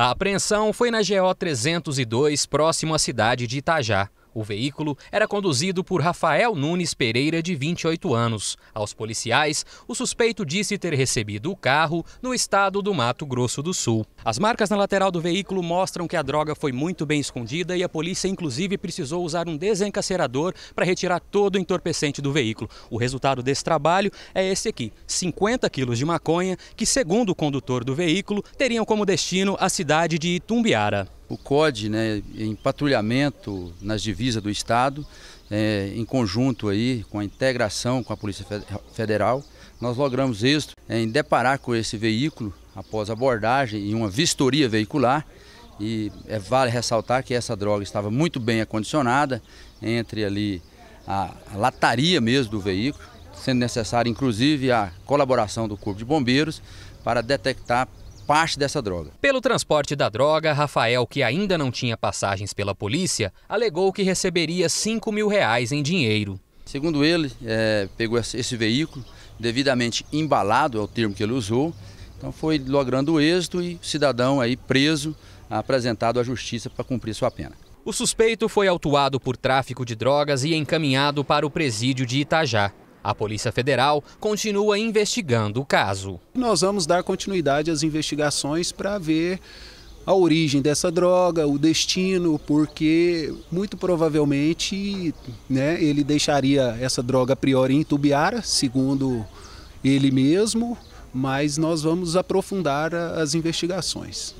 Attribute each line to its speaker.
Speaker 1: A apreensão foi na GO 302, próximo à cidade de Itajá. O veículo era conduzido por Rafael Nunes Pereira, de 28 anos. Aos policiais, o suspeito disse ter recebido o carro no estado do Mato Grosso do Sul. As marcas na lateral do veículo mostram que a droga foi muito bem escondida e a polícia, inclusive, precisou usar um desencarcerador para retirar todo o entorpecente do veículo. O resultado desse trabalho é esse aqui: 50 quilos de maconha, que, segundo o condutor do veículo, teriam como destino a
Speaker 2: cidade de Itumbiara o COD né, em patrulhamento nas divisas do Estado, é, em conjunto aí com a integração com a Polícia Federal. Nós logramos êxito é, em deparar com esse veículo após abordagem e uma vistoria veicular. E é, vale ressaltar que essa droga estava muito bem acondicionada entre ali a, a lataria mesmo do veículo, sendo necessária inclusive a colaboração do Corpo de Bombeiros para detectar parte dessa droga. Pelo transporte
Speaker 1: da droga, Rafael, que ainda não tinha passagens pela polícia, alegou que receberia 5
Speaker 2: mil reais em dinheiro. Segundo ele, é, pegou esse veículo devidamente embalado, é o termo que ele usou, então foi logrando o êxito e cidadão aí preso, apresentado à justiça para cumprir sua pena.
Speaker 1: O suspeito foi autuado por tráfico de drogas e encaminhado para o presídio de Itajá. A Polícia Federal continua investigando o caso.
Speaker 3: Nós vamos dar continuidade às investigações para ver a origem dessa droga, o destino, porque muito provavelmente né, ele deixaria essa droga a priori em Tubiara, segundo ele mesmo, mas nós vamos aprofundar as investigações.